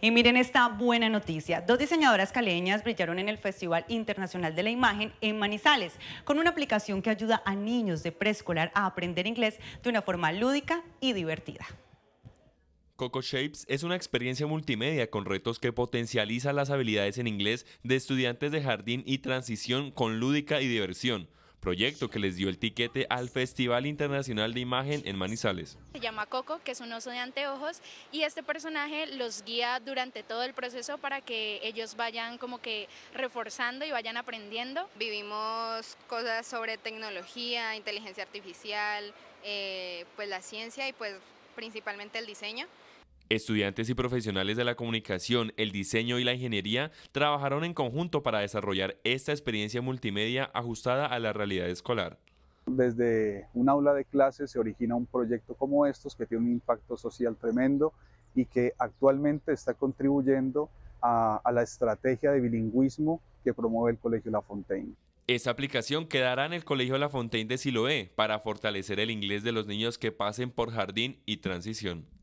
Y miren esta buena noticia. Dos diseñadoras caleñas brillaron en el Festival Internacional de la Imagen en Manizales con una aplicación que ayuda a niños de preescolar a aprender inglés de una forma lúdica y divertida. Coco Shapes es una experiencia multimedia con retos que potencializa las habilidades en inglés de estudiantes de jardín y transición con lúdica y diversión proyecto que les dio el tiquete al Festival Internacional de Imagen en Manizales. Se llama Coco, que es un oso de anteojos, y este personaje los guía durante todo el proceso para que ellos vayan como que reforzando y vayan aprendiendo. Vivimos cosas sobre tecnología, inteligencia artificial, eh, pues la ciencia y pues principalmente el diseño. Estudiantes y profesionales de la comunicación, el diseño y la ingeniería trabajaron en conjunto para desarrollar esta experiencia multimedia ajustada a la realidad escolar. Desde un aula de clases se origina un proyecto como estos que tiene un impacto social tremendo y que actualmente está contribuyendo a, a la estrategia de bilingüismo que promueve el Colegio La Fontaine. Esta aplicación quedará en el Colegio La Fontaine de Siloé para fortalecer el inglés de los niños que pasen por jardín y transición.